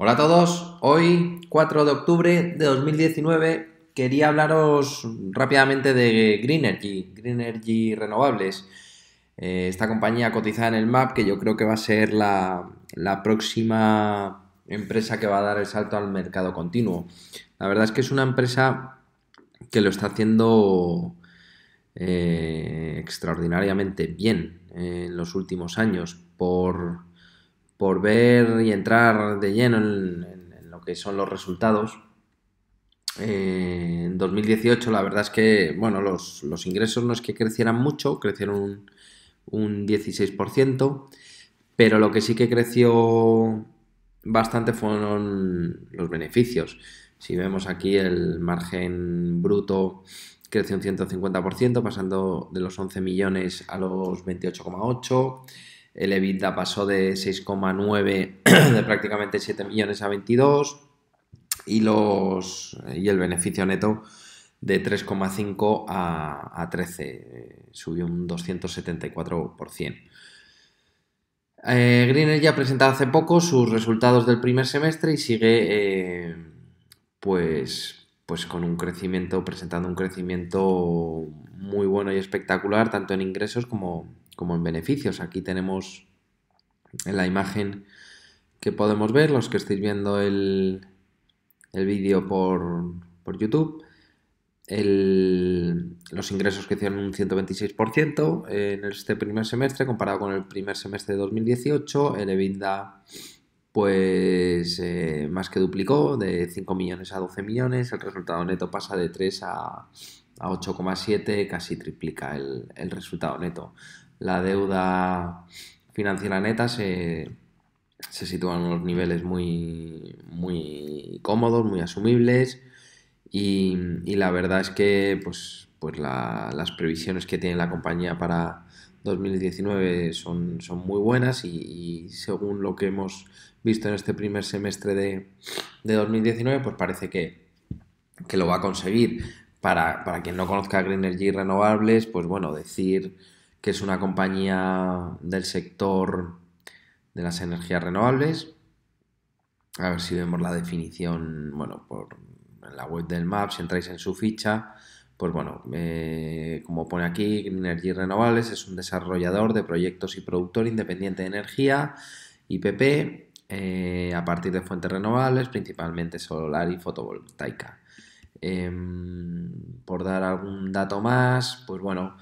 Hola a todos, hoy 4 de octubre de 2019 quería hablaros rápidamente de Green Energy, Green Energy Renovables, eh, esta compañía cotizada en el MAP que yo creo que va a ser la, la próxima empresa que va a dar el salto al mercado continuo. La verdad es que es una empresa que lo está haciendo eh, extraordinariamente bien en los últimos años por por ver y entrar de lleno en, lo que son los resultados, eh, en 2018 la verdad es que, bueno, los, ingresos no es que crecieran mucho, crecieron un, un 16%, pero lo que sí que creció bastante fueron los beneficios. Si vemos aquí el margen bruto creció un 150%, pasando de los 11 millones a los 28,8 el EBITDA pasó de 6,9 de prácticamente 7 millones a 22 y, los, y el beneficio neto de 3,5 a, 13, subió un 274%. Eh, Greener ya ha presentado hace poco sus resultados del primer semestre y sigue eh, pues, pues con un crecimiento, presentando un crecimiento muy bueno y espectacular, tanto en ingresos como, como en beneficios. Aquí tenemos en la imagen que podemos ver, los que estáis viendo el, vídeo por, YouTube, los ingresos que hicieron un 126% en este primer semestre comparado con el primer semestre de 2018, el EBITDA pues eh, más que duplicó, de 5 millones a 12 millones, el resultado neto pasa de 3 a, 8,7, casi triplica el, el resultado neto la deuda financiera neta se, sitúa en unos niveles muy, muy cómodos, muy asumibles y, la verdad es que pues, pues las previsiones que tiene la compañía para 2019 son, son muy buenas y, según lo que hemos visto en este primer semestre de, 2019 pues parece que, lo va a conseguir. Para, para quien no conozca Green Energy Renovables, pues bueno, decir que es una compañía del sector de las energías renovables. A ver si vemos la definición, bueno, por en la web del MAP, si entráis en su ficha, pues bueno, eh, como pone aquí, Green Energy Renovables es un desarrollador de proyectos y productor independiente de energía, IPP, eh, a partir de fuentes renovables, principalmente solar y fotovoltaica. Em, por dar algún dato más, pues bueno,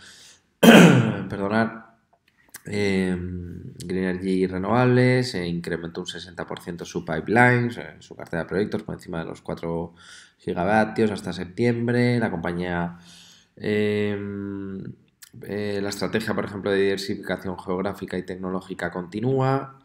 Perdonar em, Green Energy Renovables eh, incrementó un 60% su pipeline, su cartera de proyectos por encima de los 4 gigavatios hasta septiembre. La compañía, em, eh, la estrategia, por ejemplo, de diversificación geográfica y tecnológica continúa.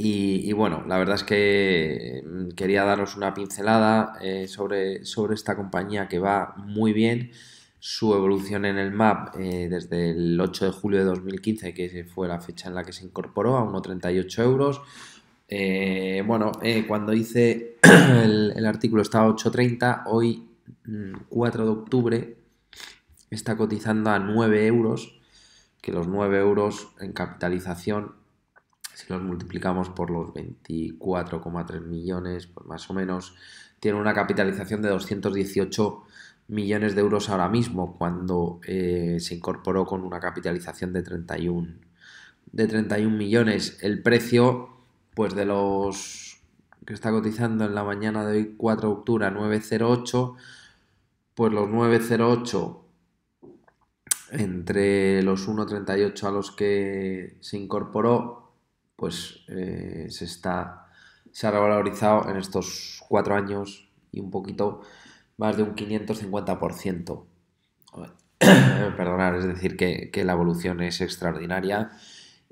Y, bueno, la verdad es que em, quería daros una pincelada eh, sobre, sobre esta compañía que va muy bien su evolución en el MAP eh, desde el 8 de julio de 2015, que fue la fecha en la que se incorporó, a 1,38 euros. Eh, bueno, eh, cuando hice el, artículo estaba a 8,30, hoy 4 mm, de octubre está cotizando a 9 euros, que los 9 euros en capitalización, si los multiplicamos por los 24,3 millones, pues más o menos, tiene una capitalización de 218 millones de euros ahora mismo, cuando eh, se incorporó con una capitalización de 31, de 31 millones. El precio, pues de los que está cotizando en la mañana de hoy, 4 de octubre, 908, pues los 908 entre los 1.38 a los que se incorporó, pues eh, se está se ha revalorizado en estos cuatro años y un poquito más de un 550%. Eh, perdonar, es decir, que, la evolución es extraordinaria.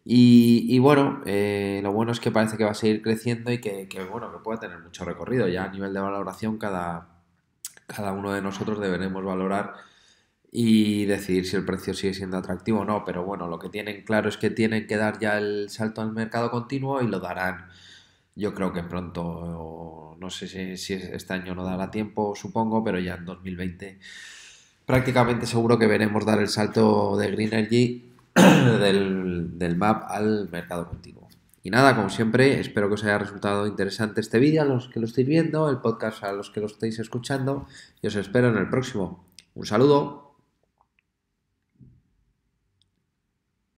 Y, bueno, eh, lo bueno es que parece que va a seguir creciendo y que, bueno, que puede tener mucho recorrido. Ya a nivel de valoración, cada, cada uno de nosotros deberemos valorar y decidir si el precio sigue siendo atractivo o no. Pero bueno, lo que tienen claro es que tienen que dar ya el salto al mercado continuo y lo darán. Yo creo que pronto, no sé si, este año no dará tiempo, supongo, pero ya en 2020 prácticamente seguro que veremos dar el salto de Greenergy del, del map al mercado continuo. Y nada, como siempre, espero que os haya resultado interesante este vídeo a los que lo estáis viendo, el podcast a los que lo estáis escuchando y os espero en el próximo. Un saludo.